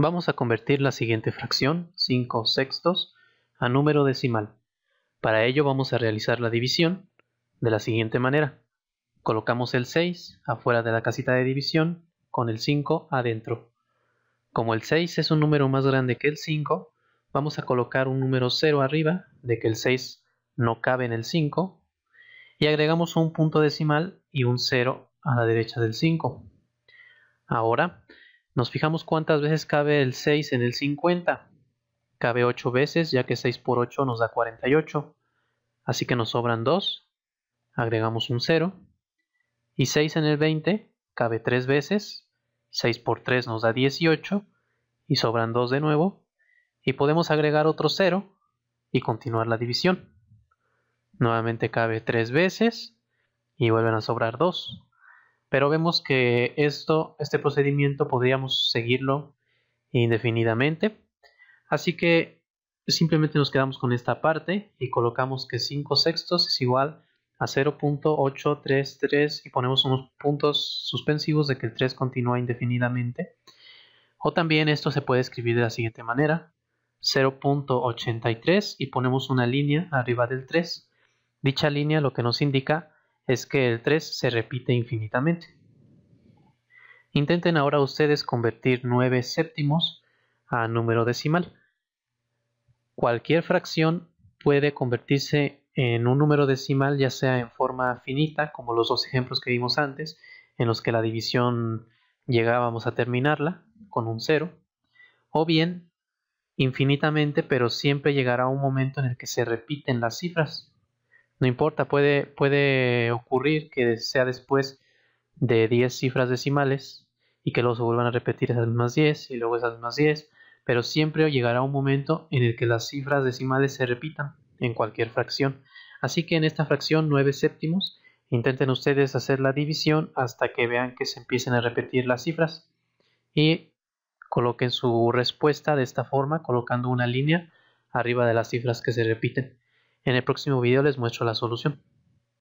Vamos a convertir la siguiente fracción, 5 sextos, a número decimal. Para ello vamos a realizar la división de la siguiente manera. Colocamos el 6 afuera de la casita de división con el 5 adentro. Como el 6 es un número más grande que el 5, vamos a colocar un número 0 arriba de que el 6 no cabe en el 5 y agregamos un punto decimal y un 0 a la derecha del 5. Ahora nos fijamos cuántas veces cabe el 6 en el 50. Cabe 8 veces, ya que 6 por 8 nos da 48. Así que nos sobran 2. Agregamos un 0. Y 6 en el 20 cabe 3 veces. 6 por 3 nos da 18. Y sobran 2 de nuevo. Y podemos agregar otro 0 y continuar la división. Nuevamente cabe 3 veces y vuelven a sobrar 2. Pero vemos que esto, este procedimiento podríamos seguirlo indefinidamente. Así que simplemente nos quedamos con esta parte y colocamos que 5 sextos es igual a 0.833 y ponemos unos puntos suspensivos de que el 3 continúa indefinidamente. O también esto se puede escribir de la siguiente manera. 0.83 y ponemos una línea arriba del 3. Dicha línea lo que nos indica es que el 3 se repite infinitamente. Intenten ahora ustedes convertir 9 séptimos a número decimal. Cualquier fracción puede convertirse en un número decimal ya sea en forma finita, como los dos ejemplos que vimos antes, en los que la división llegábamos a terminarla con un cero, o bien infinitamente, pero siempre llegará un momento en el que se repiten las cifras, no importa, puede, puede ocurrir que sea después de 10 cifras decimales y que luego se vuelvan a repetir esas mismas 10 y luego esas mismas 10, pero siempre llegará un momento en el que las cifras decimales se repitan en cualquier fracción. Así que en esta fracción 9 séptimos intenten ustedes hacer la división hasta que vean que se empiecen a repetir las cifras y coloquen su respuesta de esta forma colocando una línea arriba de las cifras que se repiten. En el próximo video les muestro la solución.